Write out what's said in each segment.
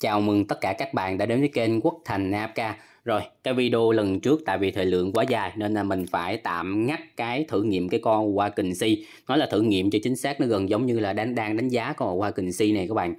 Chào mừng tất cả các bạn đã đến với kênh Quốc Thành AFK Rồi, cái video lần trước tại vì thời lượng quá dài nên là mình phải tạm ngắt cái thử nghiệm cái con Hoa Kình Si Nói là thử nghiệm cho chính xác nó gần giống như là đang, đang đánh giá con Hoa Kình Si này các bạn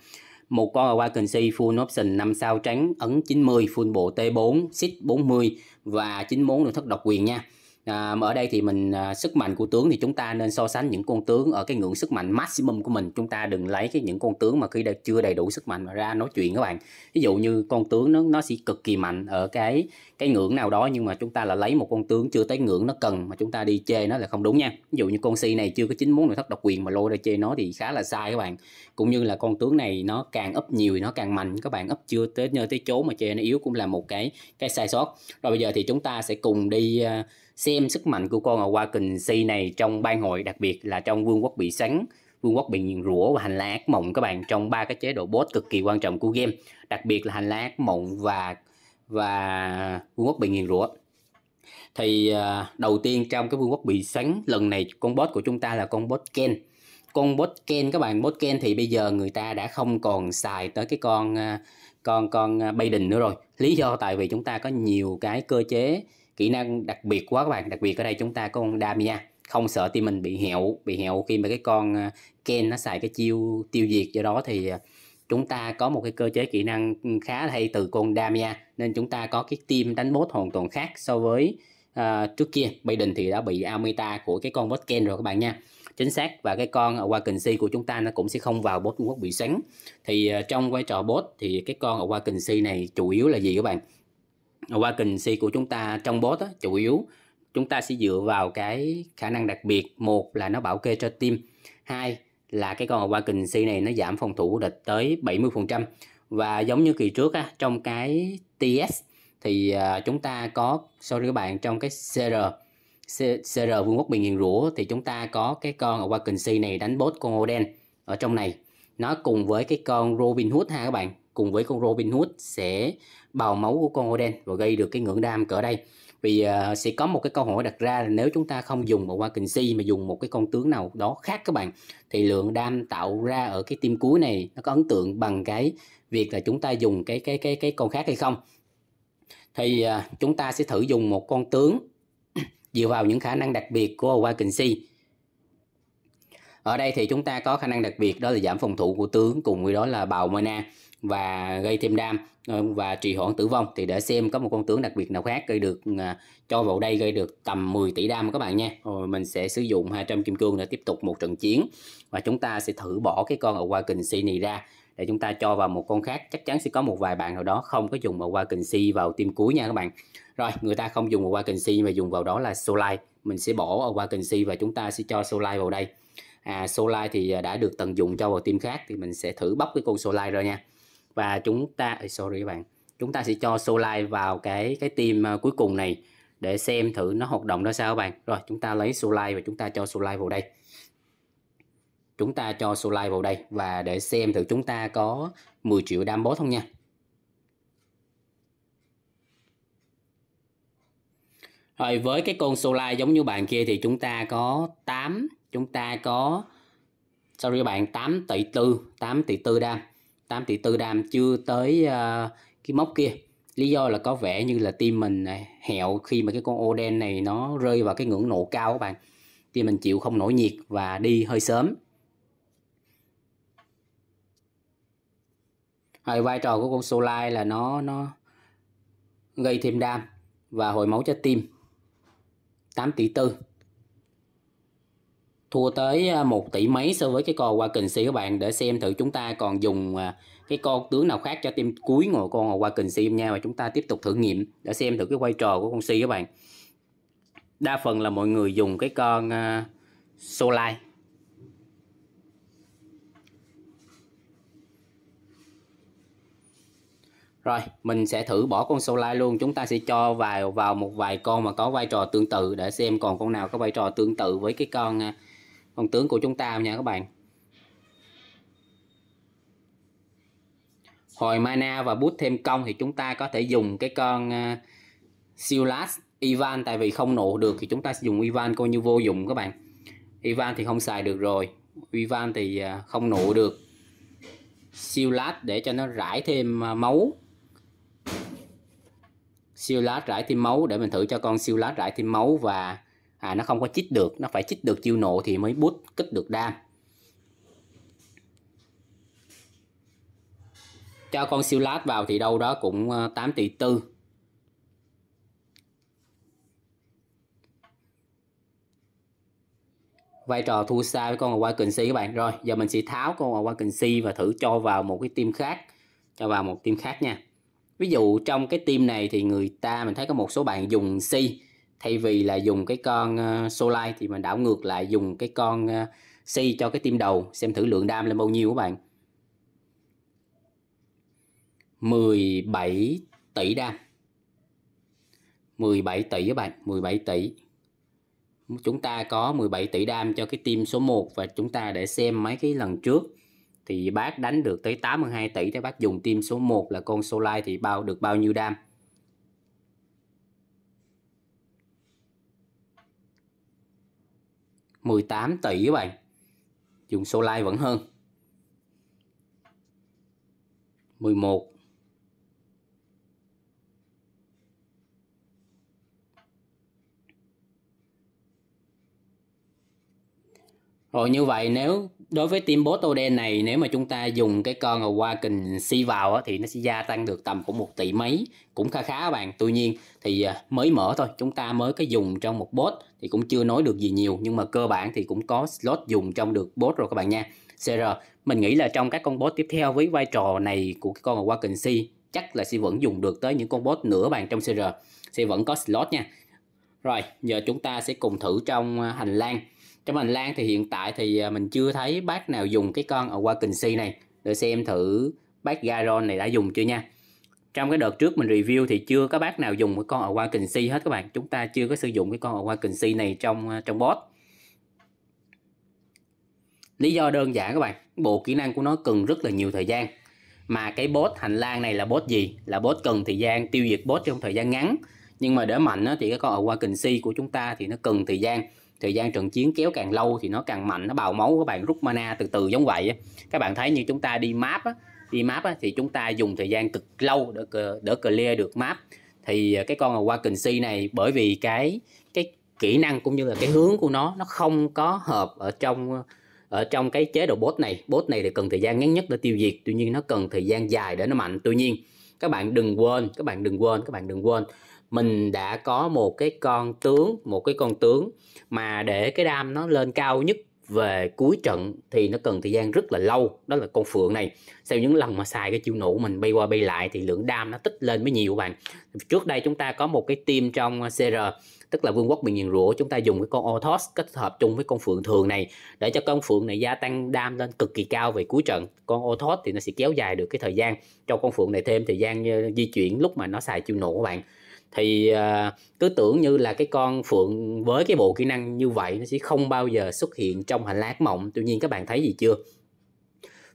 một con Hoa Kình Si full option 5 sao trắng ấn 90 full bộ T4 xích 40 và 9 món nội thất độc quyền nha À, ở đây thì mình à, sức mạnh của tướng thì chúng ta nên so sánh những con tướng ở cái ngưỡng sức mạnh maximum của mình chúng ta đừng lấy cái những con tướng mà khi đã chưa đầy đủ sức mạnh mà ra nói chuyện các bạn ví dụ như con tướng nó nó sẽ cực kỳ mạnh ở cái cái ngưỡng nào đó nhưng mà chúng ta là lấy một con tướng chưa tới ngưỡng nó cần mà chúng ta đi chê nó là không đúng nha ví dụ như con si này chưa có chính muốn nội thất độc quyền mà lôi ra chê nó thì khá là sai các bạn cũng như là con tướng này nó càng ấp nhiều thì nó càng mạnh các bạn ấp chưa tới nơi tới chỗ mà chê nó yếu cũng là một cái cái sai sót rồi bây giờ thì chúng ta sẽ cùng đi uh, xem sức mạnh của con ở qua si này trong ban hội, đặc biệt là trong vương quốc bị sáng vương quốc bị rủa và hành lang ác mộng các bạn trong ba cái chế độ boss cực kỳ quan trọng của game, đặc biệt là hành lang ác mộng và và vương quốc bị nghiền rủa thì uh, đầu tiên trong cái vương quốc bị xoắn lần này con boss của chúng ta là con boss Ken con boss Ken các bạn boss Ken thì bây giờ người ta đã không còn xài tới cái con uh, con con đình à, nữa rồi lý do tại vì chúng ta có nhiều cái cơ chế kỹ năng đặc biệt quá các bạn đặc biệt ở đây chúng ta có con Damia không sợ team mình bị hẹo bị hẹo khi mà cái con ờ, Ken nó xài cái chiêu tiêu diệt do đó thì ờ, chúng ta có một cái cơ chế kỹ năng khá hay từ con Damia nên chúng ta có cái team đánh bốt hoàn toàn khác so với uh, trước kia Biden thì đã bị Amita của cái con bot Ken rồi các bạn nha chính xác và cái con ở của chúng ta nó cũng sẽ không vào bot Trung Quốc bị xoắn thì uh, trong vai trò bot thì cái con ở này chủ yếu là gì các bạn Ờ, qua kình C của chúng ta trong bot á, chủ yếu chúng ta sẽ dựa vào cái khả năng đặc biệt một là nó bảo kê cho tim hai là cái con qua kình C này nó giảm phòng thủ của địch tới 70% và giống như kỳ trước á, trong cái TS thì à, chúng ta có sorry các bạn trong cái CR CR Vương quốc Bình Nghiền Rũa thì chúng ta có cái con ở qua kình C này đánh bot con Oden ở trong này nó cùng với cái con Robin Hood ha các bạn cùng với con Robin Hood sẽ bào máu của con Oden và gây được cái ngưỡng đam cỡ đây vì uh, sẽ có một cái câu hỏi đặt ra là nếu chúng ta không dùng một si mà dùng một cái con tướng nào đó khác các bạn thì lượng đam tạo ra ở cái tim cuối này nó có ấn tượng bằng cái việc là chúng ta dùng cái cái cái cái con khác hay không thì uh, chúng ta sẽ thử dùng một con tướng dựa vào những khả năng đặc biệt của si ở đây thì chúng ta có khả năng đặc biệt đó là giảm phòng thủ của tướng cùng với đó là bào mana và gây thêm đam ờ, và trì hoãn tử vong thì để xem có một con tướng đặc biệt nào khác gây được ờ, cho vào đây gây được tầm 10 tỷ đam các bạn nha rồi mình sẽ sử dụng 200 kim cương để tiếp tục một trận chiến và chúng ta sẽ thử bỏ cái con ở qua kình si này ra để chúng ta cho vào một con khác chắc chắn sẽ có một vài bạn nào đó không có dùng ở qua kình si vào tim cuối nha các bạn rồi người ta không dùng ở qua kình si mà dùng vào đó là solai mình sẽ bỏ ở qua kình si và chúng ta sẽ cho solai vào đây à, Solar thì à, đã được tận dụng cho vào team khác thì mình sẽ thử bóc cái con Solar rồi nha và chúng ta sorry các bạn chúng ta sẽ cho Solar vào cái cái team à, cuối cùng này để xem thử nó hoạt động ra sao các bạn rồi chúng ta lấy Solar và chúng ta cho Solar vào đây chúng ta cho Solar vào đây và để xem thử chúng ta có 10 triệu đam bot không nha Rồi với cái con Solar giống như bạn kia thì chúng ta có 8 chúng ta có sorry các bạn 8 tỷ tư 8 tỷ tư đam 8 tỷ tư đam chưa tới uh, cái mốc kia lý do là có vẻ như là tim mình à, hẹo khi mà cái con Oden này nó rơi vào cái ngưỡng nổ cao các bạn tim mình chịu không nổi nhiệt và đi hơi sớm Rồi vai trò của con Solai là nó nó gây thêm đam và hồi máu cho tim 8 tỷ tư thua tới 1 tỷ mấy so với cái con qua kình si các bạn để xem thử chúng ta còn dùng à, cái con tướng nào khác cho team cuối ngồi con qua kình si nha và chúng ta tiếp tục thử nghiệm để xem thử cái quay trò của con Si các bạn đa phần là mọi người dùng cái con uh, Solai Rồi, mình sẽ thử bỏ con Solai luôn. Chúng ta sẽ cho vào vào một vài con mà có vai trò tương tự để xem còn con nào có vai trò tương tự với cái con à, còn tướng của chúng ta nha các bạn hồi mana và bút thêm công thì chúng ta có thể dùng cái con uh, Silas Ivan tại vì không nổ được thì chúng ta sẽ dùng Ivan coi như vô dụng các bạn Ivan thì không xài được rồi Ivan thì uh, không nổ được Silas để cho nó rải thêm uh, máu Silas rải thêm máu để mình thử cho con Silas rải thêm máu và à, nó không có chích được nó phải chích được chiêu nộ thì mới bút kích được đam cho con siêu lát vào thì đâu đó cũng 8 ờ, tỷ tư vai trò thua xa với con ngò quay cần si các bạn rồi giờ mình sẽ tháo con ngò quay cần si và thử cho vào một cái team khác cho vào một team khác nha ví dụ trong cái team này thì người ta mình thấy có một số bạn dùng si thay vì là dùng cái con ờ, Solai thì mình đảo ngược lại dùng cái con ờ, si cho cái tim đầu xem thử lượng đam lên bao nhiêu các bạn 17 tỷ đam 17 tỷ các bạn 17 tỷ chúng ta có 17 tỷ đam cho cái team số 1 và chúng ta để xem mấy cái lần trước thì bác đánh được tới 82 tỷ thì bác dùng team số 1 là con Solai thì bao được bao nhiêu đam 18 tỷ các bạn dùng số like vẫn hơn 11 Rồi như vậy nếu đối với team bố tô đen này nếu mà chúng ta dùng cái con ở qua kình si vào á, thì nó sẽ gia tăng được tầm cũng một tỷ mấy cũng khá khá các bạn. Tuy nhiên thì à, mới mở thôi chúng ta mới cái dùng trong một bot thì cũng chưa nói được gì nhiều nhưng mà cơ bản thì cũng có slot dùng trong được bot rồi các bạn nha. CR mình nghĩ là trong các con bot tiếp theo với vai trò này của cái con ở qua kình si chắc là si vẫn dùng được tới những con bot nữa bạn trong CR. Si vẫn có slot nha. Rồi giờ chúng ta sẽ cùng thử trong à, hành lang trong hành lang thì hiện tại thì à, mình chưa thấy bác nào dùng cái con ở qua kình si này để xem thử bác Garon này đã dùng chưa nha trong cái đợt trước mình review thì chưa có bác nào dùng cái con ở qua kình si hết các bạn chúng ta chưa có sử dụng cái con ở qua kình si này trong à, trong bot lý do đơn giản các bạn bộ kỹ năng của nó cần rất là nhiều thời gian mà cái bot hành lang này là bot gì là bot cần thời gian tiêu diệt bot trong thời gian ngắn nhưng mà để mạnh thì cái con ở qua kình si của chúng ta thì nó cần thời gian thời gian trận chiến kéo càng lâu thì nó càng mạnh nó bào máu các bạn rút mana từ từ giống vậy các bạn thấy như chúng ta đi map á, đi map á, thì chúng ta dùng thời gian cực lâu để để clear được map thì à, cái con Wakency này bởi vì cái cái kỹ năng cũng như là cái hướng của nó nó không có hợp ở trong ở trong cái chế độ bot này bot này thì cần thời gian ngắn nhất để tiêu diệt tuy nhiên nó cần thời gian dài để nó mạnh tuy nhiên các bạn đừng quên các bạn đừng quên các bạn đừng quên mình đã có một cái con tướng một cái con tướng mà để cái đam nó lên cao nhất về cuối trận thì nó cần thời gian rất là lâu đó là con phượng này sau những lần mà xài cái chiêu nổ mình bay qua bay lại thì lượng đam nó tích lên mới nhiều bạn trước đây chúng ta có một cái team trong CR tức là vương quốc bị nghiền rủa chúng ta dùng cái con Othos kết hợp chung với con phượng thường này để cho con phượng này gia tăng đam lên cực kỳ cao về cuối trận con Othos thì nó sẽ kéo dài được cái thời gian cho con phượng này thêm thời gian ờ, di chuyển lúc mà nó xài chiêu nổ các bạn thì à, cứ tưởng như là cái con phượng với cái bộ kỹ năng như vậy nó sẽ không bao giờ xuất hiện trong hành lát mộng tuy nhiên các bạn thấy gì chưa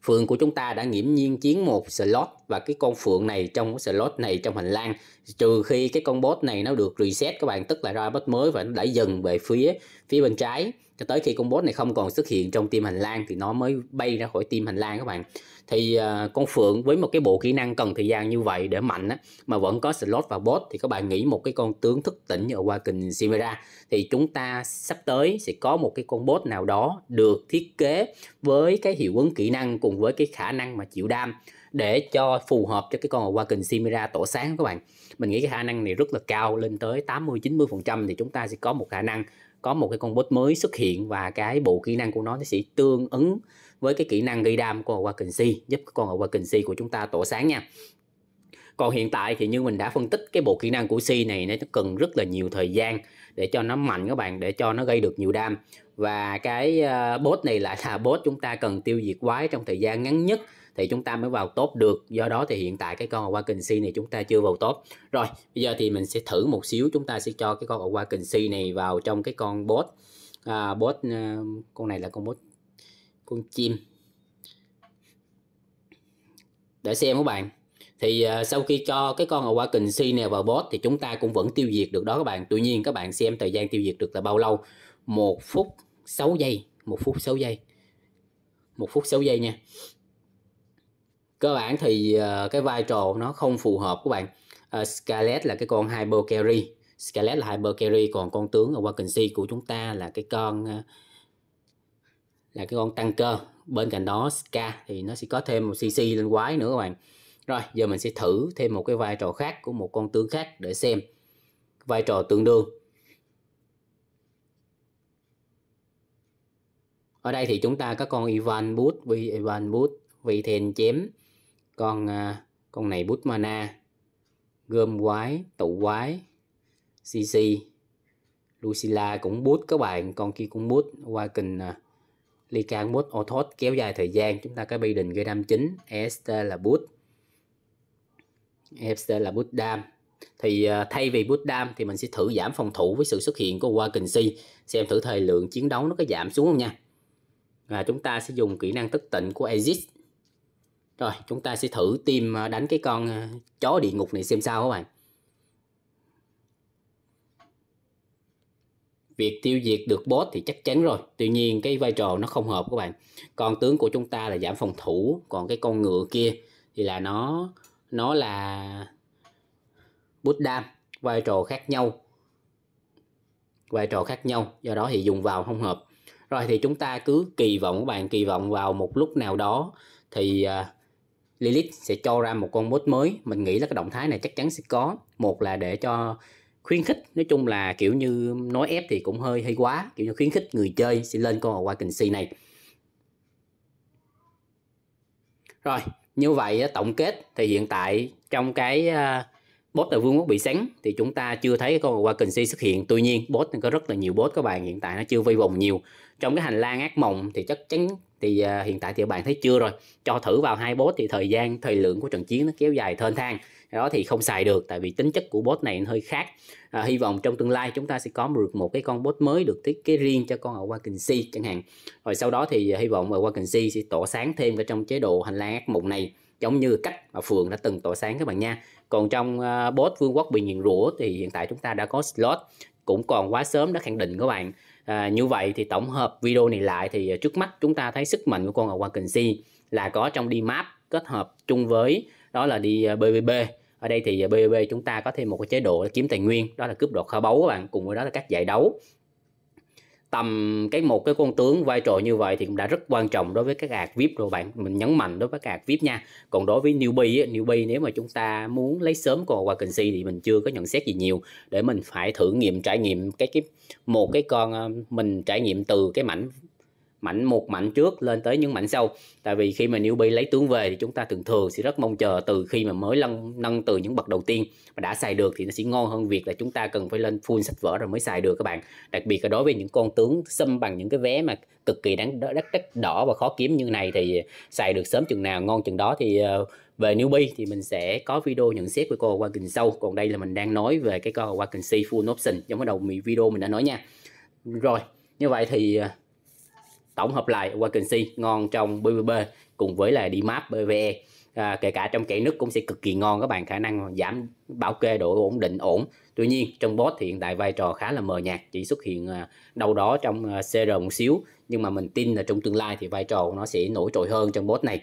phượng của chúng ta đã nghiễm nhiên chiến một slot và cái con phượng này trong cái slot này trong hành lang trừ khi cái con bot này nó được reset các bạn tức là ra bot mới và nó đẩy dần về phía phía bên trái cho tới khi con bot này không còn xuất hiện trong team hành lang thì nó mới bay ra khỏi team hành lang các bạn thì uh, con phượng với một cái bộ kỹ năng cần thời gian như vậy để mạnh á, mà vẫn có slot và bot thì các bạn nghĩ một cái con tướng thức tỉnh như ở Waken Simera thì chúng ta sắp tới sẽ có một cái con bot nào đó được thiết kế với cái hiệu ứng kỹ năng cùng với cái khả năng mà chịu đam để cho phù hợp cho cái con Wagon Simira tổ sáng các bạn mình nghĩ cái khả năng này rất là cao lên tới 80 90 phần trăm thì chúng ta sẽ có một khả năng có một cái con bot mới xuất hiện và cái bộ kỹ năng của nó, sẽ tương ứng với cái kỹ năng gây đam của Wagon Si giúp con Wagon Si của chúng ta tổ sáng nha còn hiện tại thì như mình đã phân tích cái bộ kỹ năng của Si này nó cần rất là nhiều thời gian để cho nó mạnh các bạn, để cho nó gây được nhiều đam. Và cái ờ, bot này lại là bot chúng ta cần tiêu diệt quái trong thời gian ngắn nhất thì chúng ta mới vào top được do đó thì hiện tại cái con ở qua kình si này chúng ta chưa vào top rồi bây giờ thì mình sẽ thử một xíu chúng ta sẽ cho cái con ở qua kình si này vào trong cái con bot à, bot à, con này là con bot con chim để xem các bạn thì uh, sau khi cho cái con ở qua kình si này vào bot thì chúng ta cũng vẫn tiêu diệt được đó các bạn tuy nhiên các bạn xem thời gian tiêu diệt được là bao lâu một phút 6 giây một phút 6 giây một phút 6 giây nha cơ bản thì ờ, cái vai trò nó không phù hợp các bạn uh, Scarlett là cái con hyper carry Scarlett là hyper carry còn con tướng ở Wakency của chúng ta là cái con ờ, là cái con tăng cơ bên cạnh đó Ska thì nó sẽ có thêm một CC lên quái nữa các bạn rồi giờ mình sẽ thử thêm một cái vai trò khác của một con tướng khác để xem vai trò tương đương ở đây thì chúng ta có con Ivan Boot, Vi Ivan Boot, Vi Thèn chém con à, con này bút mana gom quái tụ quái cc lucilla cũng bút các bạn con kia cũng bút qua kình à, Lican bút Othos kéo dài thời gian chúng ta có bi đình gây đam chính est là bút est là bút đam thì à, thay vì bút đam thì mình sẽ thử giảm phòng thủ với sự xuất hiện của Wagon Si xem thử thời lượng chiến đấu nó có giảm xuống không nha và chúng ta sẽ dùng kỹ năng thức tịnh của Aegis rồi chúng ta sẽ thử tìm à, đánh cái con à, chó địa ngục này xem sao các bạn. Việc tiêu diệt được boss thì chắc chắn rồi. Tuy nhiên cái vai trò nó không hợp các bạn. Con tướng của chúng ta là giảm phòng thủ. Còn cái con ngựa kia thì là nó nó là bút đam. Vai trò khác nhau. Vai trò khác nhau. Do đó thì dùng vào không hợp rồi thì chúng ta cứ kỳ vọng các bạn kỳ vọng vào một lúc nào đó thì uh, Lilith sẽ cho ra một con mod mới mình nghĩ là cái động thái này chắc chắn sẽ có một là để cho khuyến khích nói chung là kiểu như nói ép thì cũng hơi hay quá kiểu như khuyến khích người chơi sẽ lên con qua kình si này rồi như vậy tổng kết thì hiện tại trong cái à, bot là vương quốc bị sáng thì chúng ta chưa thấy con qua kình si xuất hiện tuy nhiên bot có rất là nhiều bot các bạn hiện tại nó chưa vây vòng nhiều trong cái hành lang ác mộng thì chắc chắn thì uh, hiện tại thì bạn thấy chưa rồi cho thử vào hai bot thì thời gian thời lượng của trận chiến nó kéo dài thênh thang đó thì không xài được tại vì tính chất của bot này hơi khác à, hy vọng trong tương lai chúng ta sẽ có được một cái con bot mới được thiết kế riêng cho con ở Wakency chẳng hạn rồi sau đó thì à, hy vọng ở Wakency sẽ tỏ sáng thêm vào trong chế độ hành lang ác mộng này giống như cách mà Phượng đã từng tỏ sáng các bạn nha còn trong uh, à, bot Vương quốc bị nghiền rủa thì hiện tại chúng ta đã có slot cũng còn quá sớm đã khẳng định các bạn À, như vậy thì tổng hợp video này lại thì à, trước mắt chúng ta thấy sức mạnh của con ngọc Wakensi là có trong đi map kết hợp chung với đó là đi BBB à, ở đây thì BBB à, chúng ta có thêm một cái chế độ kiếm tài nguyên đó là cướp đột kho báu các bạn cùng với đó là các giải đấu tầm cái một cái con tướng vai trò như vậy thì cũng đã rất quan trọng đối với các ạc vip rồi bạn mình nhấn mạnh đối với các ạc vip nha còn đối với newbie newbie nếu mà chúng ta muốn lấy sớm con vacancy thì mình chưa có nhận xét gì nhiều để mình phải thử nghiệm trải nghiệm cái cái một cái con ờ, mình trải nghiệm từ cái mảnh mảnh một mảnh trước lên tới những mảnh sau tại vì khi mà newbie lấy tướng về thì chúng ta thường thường sẽ rất mong chờ từ khi mà mới lăn nâng từ những bậc đầu tiên mà đã xài được thì nó sẽ ngon hơn việc là chúng ta cần phải lên full sách vở rồi mới xài được các bạn đặc biệt là đối với những con tướng xâm bằng những cái vé mà cực kỳ đáng đắt đắt đỏ và khó kiếm như này thì xài được sớm chừng nào ngon chừng đó thì ờ, về newbie thì mình sẽ có video nhận xét về cô qua kình sâu còn đây là mình đang nói về cái con qua kình si full option giống cái đầu video mình đã nói nha rồi như vậy thì ờ, tổng hợp lại Wakency ngon trong BBB cùng với là DMAP BVE à, kể cả trong chạy nước cũng sẽ cực kỳ ngon các bạn khả năng giảm bảo kê độ ổn định ổn tuy nhiên trong bot thì hiện tại vai trò khá là mờ nhạt chỉ xuất hiện à, đâu đó trong à, CR một xíu nhưng mà mình tin là trong tương lai thì vai trò của nó sẽ nổi trội hơn trong bot này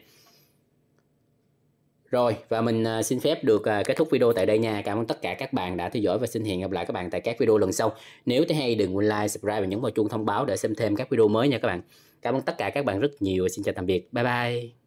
rồi và mình à, xin phép được kết thúc video tại đây nha. Cảm ơn tất cả các bạn đã theo dõi và xin hẹn gặp lại các bạn tại các video lần sau. Nếu thấy hay đừng quên like, subscribe và nhấn vào chuông thông báo để xem thêm các video mới nha các bạn. Cảm ơn tất cả các bạn rất nhiều. Xin chào tạm biệt. Bye bye.